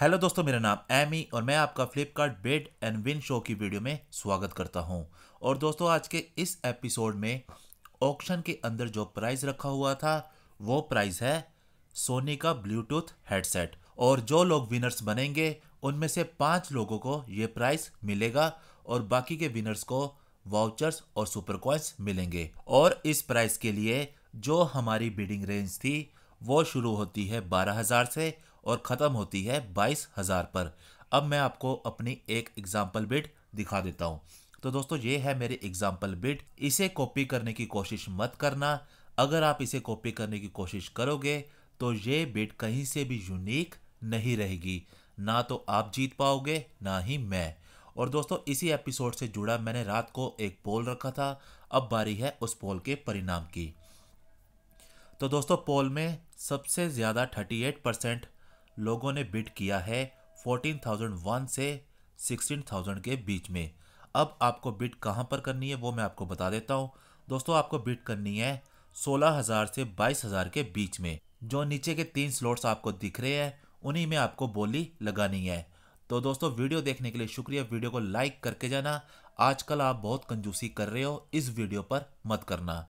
hello दोस्तों मेरा नाम एमी और मैं आपका Flipkart bed and win show की वीडियो में स्वागत करता हूं और दोस्तों आज के इस एपिसोड में ऑक्शन के अंदर जो प्राइस रखा हुआ था वो प्राइस है सोनी का ब्लूटूथ हेडसेट और जो लोग विनर्स बनेंगे उनमें से पाँच लोगों को ये प्राइस मिलेगा और बाकी के विनर्स को वाउचर्स और सुपर कॉइन्स मिलेंगे और इस प्राइस के लिए जो हमारी बिडिंग रेंज थी वो शुरू होती है बारह हज़ार से और ख़त्म होती है बाईस हज़ार पर अब मैं आपको अपनी एक एग्ज़ाम्पल बिट दिखा देता हूँ तो दोस्तों ये है मेरी एग्ज़ाम्पल बिट इसे कॉपी करने की कोशिश मत करना अगर आप इसे कॉपी करने की कोशिश करोगे तो ये बिट कहीं से भी यूनिक नहीं रहेगी ना तो आप जीत पाओगे ना ही मैं और दोस्तों इसी एपिसोड से जुड़ा मैंने रात को एक पोल रखा था अब बारी है उस पोल के परिणाम की तो दोस्तों पोल में सबसे ज़्यादा 38 परसेंट लोगों ने बिट किया है 14,001 से 16,000 के बीच में अब आपको बिट कहाँ पर करनी है वो मैं आपको बता देता हूँ दोस्तों आपको बिट करनी है 16,000 से 22,000 के बीच में जो नीचे के तीन स्लॉट्स आपको दिख रहे हैं उन्हीं में आपको बोली लगानी है तो दोस्तों वीडियो देखने के लिए शुक्रिया वीडियो को लाइक करके जाना आजकल आप बहुत कंजूसी कर रहे हो इस वीडियो पर मत करना